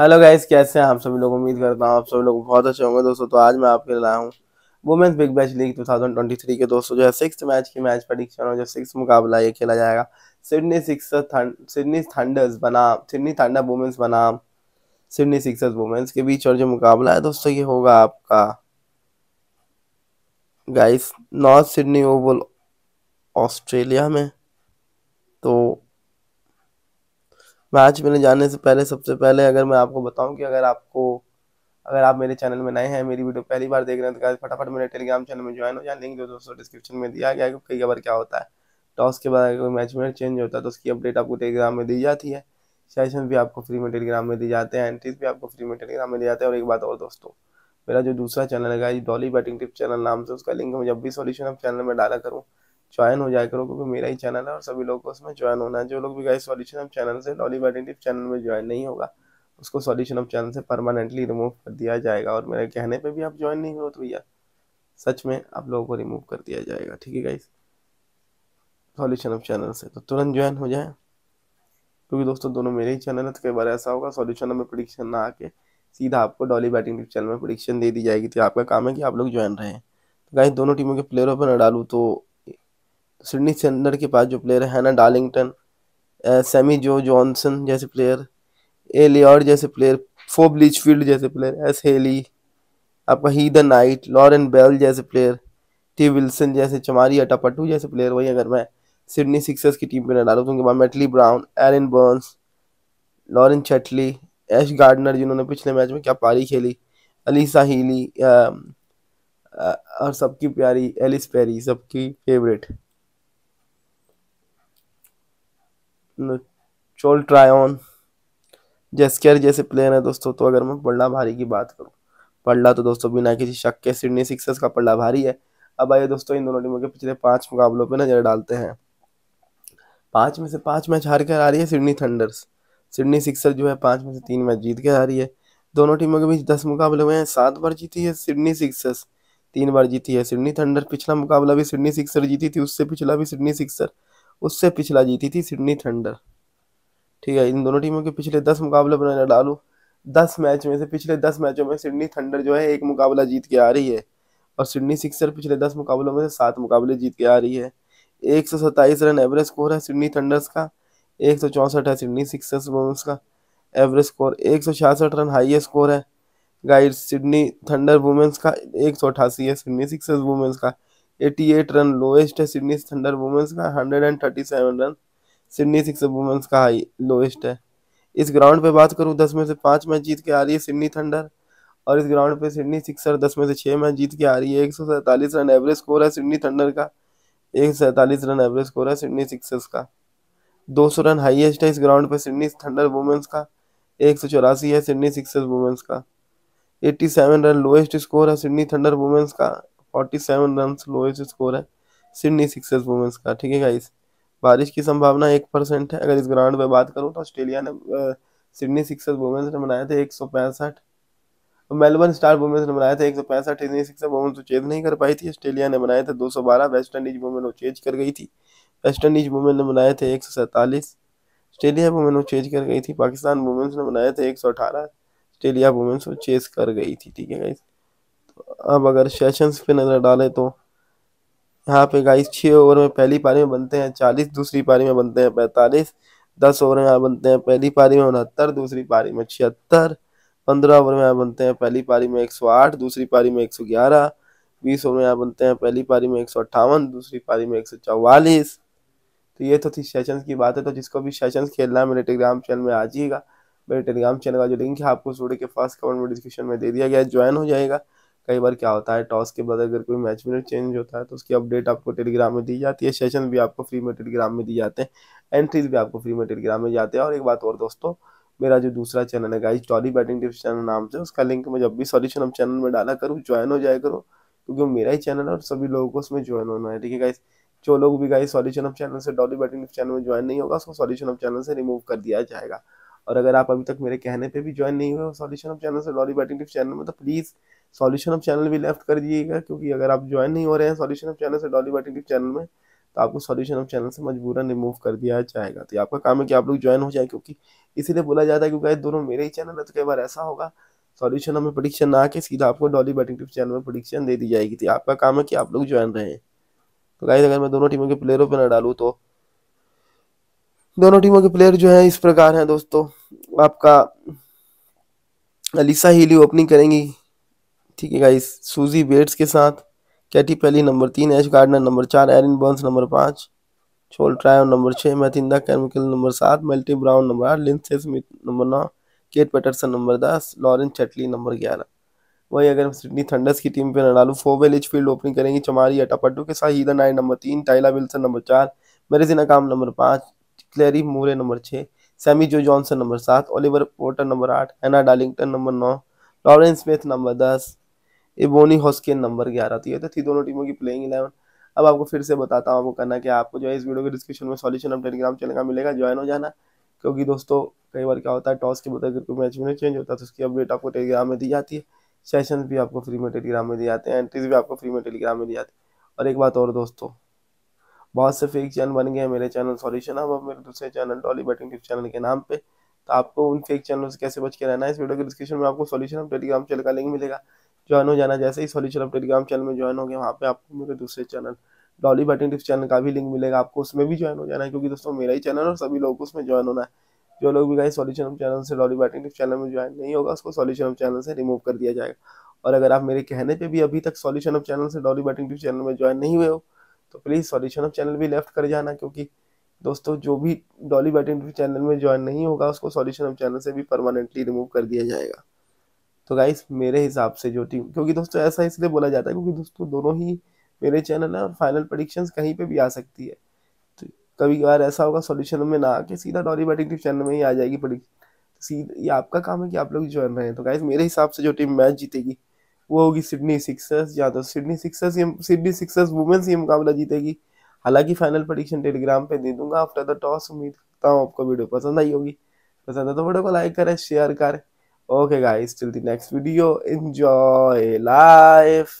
Hello guys कैसे हैं आप सभी लोग उम्मीद करता हूं आप सभी लोग बहुत अच्छे होंगे दोस्तों तो आज मैं आपके लाया हूं वुमेन्स बिग बैच लीग 2023 के दोस्तों जो है सिक्स मैच की मैच प्रडिक्शन और जो सिक्स मुकाबला ये खेला जाएगा सिडनी सिक्स सिडनी थंडर्स बनाम सिडनी थंडर वुमेन्स बनाम सिडनी सिक्स वुमेन्स के बीच और जो मुकाबला है दोस्तों ये होगा आपका guys North Sydney Oval Australia में तो मैच में जाने से पहले सबसे पहले अगर मैं आपको बताऊं कि अगर आपको अगर आप मेरे चैनल में नए हैं मेरी वीडियो पहली बार देख रहे हैं तो फटाफट मेरे टेलीग्राम चैनल में ज्वाइन हो जाए लिंक जो दोस्तों डिस्क्रिप्शन में दिया गया है कई बार क्या होता है टॉस तो के बाद अगर मैच में चेंज होता है तो उसकी अपडेट आपको टेलीग्राम में दी जाती है सेशन भी आपको फ्री में टेलीग्राम में दी जाते हैं एंट्रीज भी आपको फ्री में टेलीग्राम में दी जाते हैं और एक बात और दोस्तों मेरा जो दूसरा चैनल है डॉली बैटिंग टिप चैनल नाम से उसका लिंक मैं जब भी सोल्यूशन अब चैनल में डाला करूँ ज्वाइन हो जाए करो क्योंकि मेरा ही चैनल है और सभी लोगों को उसमें ज्वाइन होना है जो लोग भी गए सॉल्यूशन ऑफ चैनल से लॉली आइडेंटिफ चैनल में ज्वाइन नहीं होगा उसको सॉल्यूशन ऑफ चैनल से परमानेंटली रिमूव कर दिया जाएगा और मेरे कहने पर भी आप ज्वाइन नहीं हो तो भैया सच में आप लोगों को रिमूव कर दिया जाएगा ठीक है गाइस सॉल्यूशन ऑफ चैनल से तो तुरंत ज्वाइन हो जाए क्योंकि तो दोस्तों दोनों मेरे ही चैनल है तो कई बार ऐसा होगा सॉल्यूशन में प्रोडिक्शन ना आके सीधा आपको डॉली बैटिंग चैनल में प्रोडिक्शन दे दी जाएगी तो आपका काम है कि आप लोग ज्वाइन रहें तो गाइस दोनों टीमों के प्लेयरों पर न डालूँ तो सिडनी चंदर के पास जो प्लेयर है ना डार्लिंगटन सेमी जो जॉनसन जैसे प्लेयर ए लियॉर्ड जैसे प्लेयर फोब लीचफील्ड जैसे प्लेयर एस हेली आपका ही द नाइट लॉरेन बेल जैसे प्लेयर टी विल्सन जैसे चमारी अटापटू जैसे प्लेयर वही अगर मैं सिडनी सिक्सर्स की टीम पे न डालूँ तो उनके बाद Maitlan Brown Erin Burns Lauren Cheatle Ash Gardner जिन्होंने पिछले मैच में क्या पारी खेली अलीसा हीली आ, आ, और सबकी प्यारी एलिस पेरी सबकी फेवरेट चोल ट्रायन जेस्कर जैसे प्लेयर है दोस्तों तो अगर मैं पल्ला भारी की बात करूँ पल्ला तो दोस्तों बिना किसी शक के सिडनी सिक्सर्स का पल्ला भारी है अब आइए दोस्तों इन दोनों टीमों के पिछले पांच मुकाबलों पर नजर डालते हैं पाँच में से पाँच मैच हार कर आ रही है सिडनी थंडर्स सिडनी सिक्सर जो है पाँच में से तीन मैच जीत कर आ रही है दोनों टीमों के बीच दस मुकाबले हुए हैं सात बार जीती है सिडनी सिक्सर्स तीन बार जीती है सिडनी थंडर पिछला मुकाबला भी सिडनी सिक्सर जीती थी उससे पिछला भी सिडनी सिक्सर उससे पिछला जीती थी सिडनी थंडर ठीक है इन दोनों टीमों के पिछले दस मुकाबले बनाने डालू दस मैच में से पिछले दस मैचों में सिडनी थंडर जो है एक मुकाबला जीत के आ रही है और सिडनी सिक्सर पिछले दस मुकाबलों में से सात मुकाबले जीत के आ रही है एक सौ सत्ताईस रन एवरेज स्कोर है सिडनी थंडर्स का एक सौ चौंसठ है सिडनी सिक्सर्स वोमेंस का एवरेज स्कोर एक सौ छियासठ रन हाइएस्ट स्कोर है गाइड सिडनी थंडर वुमेंस का एक सौ अठासी है सिडनी सिक्सर्स वुमेंस का 88 रन लोएस्ट है सिडनी थंडर वुमेंस का 137 रन सिडनी सिक्स वुमेंस का हाई लोएस्ट है इस ग्राउंड पे बात करूँ दस में से पांच मैच जीत के आ रही है सिडनी थंडर और इस ग्राउंड पे सिडनी सिक्सर दस में से छः मैच जीत के आ रही है एक रन एवरेज स्कोर है सिडनी थंडर का एक रन एवरेज स्कोर है सिडनी सिक्सर्स का दो रन हाइएस्ट है इस ग्राउंड पे सिडनी थंडर वुमेंस का एक है सिडनी सिक्सर्स वुमेंस का 87 रन लोएस्ट स्कोर है सिडनी थंडर वुमेंस का forty seven run lowest score है सिडनी सिक्सर्स वुमेंस का ठीक है गाइस बारिश की संभावना एक परसेंट है अगर इस ग्राउंड पे बात करूँ तो ऑस्ट्रेलिया ने सिडनी सिक्सर्स वुमेंस ने बनाए थे एक सौ पैंसठ मेलबर्न स्टार वुमेंस ने बनाए थे एक सौ पैंसठ सिडनी सिक्सर वुमेंस चेज नहीं कर पाई थी ऑस्ट्रेलिया ने बनाए थे दो सौ बारह वेस्ट इंडीज वुमेन वो चेज कर गई थी वेस्ट इंडीज वुमेन ने बनाए थे एक सौ सैंतालीस ऑस्ट्रेलिया वुमेन वो चेज कर गई थी पाकिस्तान वुमेन्स ने बनाए थे एक सौ अठारह ऑस्ट्रेलिया वुमेन्स वो चेस कर गई थी ठीक है गाइस अब अगर सेशंस पे नज़र डालें तो यहाँ पे गाइस छः ओवर में पहली पारी में बनते हैं चालीस दूसरी पारी में बनते हैं पैंतालीस दस ओवर में यहाँ बनते हैं पहली पारी में उनहत्तर दूसरी पारी में छिहत्तर पंद्रह ओवर में यहाँ बनते हैं पहली पारी में एक सौ आठ दूसरी पारी में एक सौ ग्यारह बीस ओवर में यहाँ बनते हैं पहली पारी में एक सौ अट्ठावन दूसरी पारी में एक सौ चौवालीस तो ये तो थी सेशंस की बात है तो जिसको भी सेशंस खेलना है मेरे टेलीग्राम चैनल में आ जाइएगा मेरे टेलीग्राम चैनल का जो लिंक है आपको जोड़े के फर्स्ट कमेंट में डिस्क्रिप्शन में दे दिया गया ज्वाइन हो जाएगा कई बार क्या होता है टॉस के बाद अगर कोई मैच मिनट चेंज होता है तो उसकी अपडेट आपको टेलीग्राम में दी जाती है सेशन भी आपको फ्री में टेलीग्राम में दी जाते हैं एंट्रीज भी आपको फ्री में टेलीग्राम में जाते हैं और एक बात और दोस्तों मेरा जो दूसरा चैनल है guys Dolly batting tips channel नाम से उसका लिंक मैं जब भी सॉल्यूशन हम चैनल में डाला करूँ ज्वाइन हो जाए करो क्योंकि वो मेरा ही चैनल है और सभी लोगों को उसमें ज्वाइन होना है ठीक है गाइज जो लोग भी गाइज सॉल्यूशन ऑफ चैनल से डॉली बैटिंग टिप्स चैनल में ज्वाइन नहीं होगा उसको सॉल्यूशन ऑफ चैनल से रिमूव कर दिया जाएगा और अगर आप अभी तक मेरे कहने पर भी ज्वाइन नहीं हुए सॉल्यूशन ऑफ चैनल से डॉली बैटिंग टिप्स चैनल में तो प्लीज़ सॉल्यूशन ऑफ चैनल भी लेफ्ट कर दीजिएगा क्योंकि अगर आप ज्वाइन नहीं हो रहे हैं सॉल्यूशन ऑफ चैनल से डॉली बाटिंग चैनल में तो आपको सॉल्यूशन ऑफ चैनल से मजबूरन रिमूव कर दिया जाएगा तो आपका काम है कि आप लोग ज्वाइन हो जाए क्योंकि इसीलिए बोला जाता है क्योंकि दोनों मेरे ही चैनल है तो कई बार ऐसा होगा सॉल्यूशन हमें प्रोडिक्शन ना आके सीधा आपको डॉली बैटिंग टिप्स चैनल में प्रोडिक्शन दे दी जाएगी तो आपका काम है कि आप लोग ज्वाइन रहे तो गाइज अगर मैं दोनों टीमों के प्लेयरों पर ना डालूँ तो दोनों टीमों के प्लेयर जो है इस प्रकार हैं दोस्तों आपका अलीसा हीली ओपनिंग करेंगी ठीक है गाइस सूजी बेट्स के साथ कैटी पहली नंबर तीन एच गार्डनर नंबर चार एरिन बॉन्स नंबर पाँच छोल ट्रायन नंबर छः मैथिंदा कैमिकल नंबर सात मल्टी ब्राउन नंबर आठ लिंस स्मिथ नंबर नौ केट पैटरसन नंबर दस लॉरेंस चटली नंबर ग्यारह वही अगर हम सिडनी थंडर्स की टीम पे न डालू फोवेल एच फील्ड ओपनिंग करेंगे चमारी अटापड्डू के साथ हीदर नाइट नंबर तीन टाइला विल्सन नंबर चार मेरेजिना काम नंबर पाँच क्लेरी मोरे नंबर छः सैमी जो जॉनसन नंबर सात ओलिवर पोर्टर नंबर आठ एना डार्लिंगटन नंबर नौ लॉरेंस स्मिथ नंबर दस इबोनी हॉस्किन नंबर ग्यारह तो ये तो थी दोनों टीमों की प्लेइंग इलेवन अब आपको फिर से बताता हूँ आपको करना कि आपको जो है इस वीडियो के डिस्क्रिप्शन में सॉल्यूशन ऑफ टेलीग्राम चैनल का मिलेगा ज्वाइन हो जाना क्योंकि दोस्तों कई बार क्या होता है टॉस के बताकर कोई मैच में चेंज होता है तो उसकी अपडेट आपको टेलीग्राम में दी जाती है सेशन भी आपको फ्री में टेलीग्राम में दिए जाते हैं एंट्रीज भी आपको फ्री में टेलीग्राम में दी जाती है और एक बात और दोस्तों बहुत से फेक चैनल बन गए हैं मेरे चैनल सॉल्यूशन अब मेरे दूसरे channel Dolly batting tips channel के नाम पर तो आपको उन फेक चैनल से कैसे बच के रहना है इस वीडियो के डिस्क्रिप्शन में आपको सॉल्यूशन टेलीग्राम चैनल का लिंक मिलेगा ज्वाइन हो जाना जैसे ही सॉल्यूशन ऑफ टेलीग्राम चैनल में ज्वाइन हो गया वहाँ पे आपको मेरे दूसरे channel Dolly batting tips channel का भी लिंक मिलेगा आपको उसमें भी ज्वाइन हो जाना है क्योंकि दोस्तों मेरा ही चैनल और सभी लोगों को उसमें ज्वाइन होना है जो लोग भी गए सॉल्यूशन ऑफ चैनल से डॉली बैटिंग टिप्स चैनल में ज्वाइन नहीं होगा उसको सोल्यूशन ऑफ चैनल से रिमूव कर दिया जाएगा और अगर आप मेरे कहने पर भी अभी तक सोल्यूशन ऑफ चैनल से डॉली बैटिंग टिप्स चैनल में ज्वाइन नहीं हुए हो तो प्लीज़ सॉल्यूशन ऑफ चैनल भी लेफ्ट कर जाना क्योंकि दोस्तों जो भी डॉली बैटिंग टिप्स चैनल में ज्वाइन नहीं होगा उसको सॉल्यूशन ऑफ चैनल से भी परमानेंटली रिमूव कर दिया जाएगा तो गाइस मेरे हिसाब से जो टीम क्योंकि दोस्तों ऐसा इसलिए बोला जाता है क्योंकि दोस्तों दोनों ही मेरे चैनल है और फाइनल प्रडिक्शंस कहीं पे भी आ सकती है तो कभी कभार ऐसा होगा सोल्यूशन में ना आके सीधा डॉली बैटिंग टिप चैनल में ही आ जाएगी प्रडिक्शन सीधा ये आपका काम है कि आप लोग ज्वाइन रहे हैं तो गाइज मेरे हिसाब से जो टीम मैच जीतेगी वो होगी सिडनी सिक्सर्स या तो सिडनी सिक्सर्स ये सिडनी सिक्सर्स वुमेंस ये मुकाबला जीतेगी हालांकि फाइनल प्रडिक्शन टेलीग्राम पे दे दूंगा आफ्टर द टॉस उम्मीद करता हूँ आपको वीडियो पसंद आई होगी पसंद है तो वीडियो को लाइक करें शेयर करें Okay guys, till the next video, enjoy life.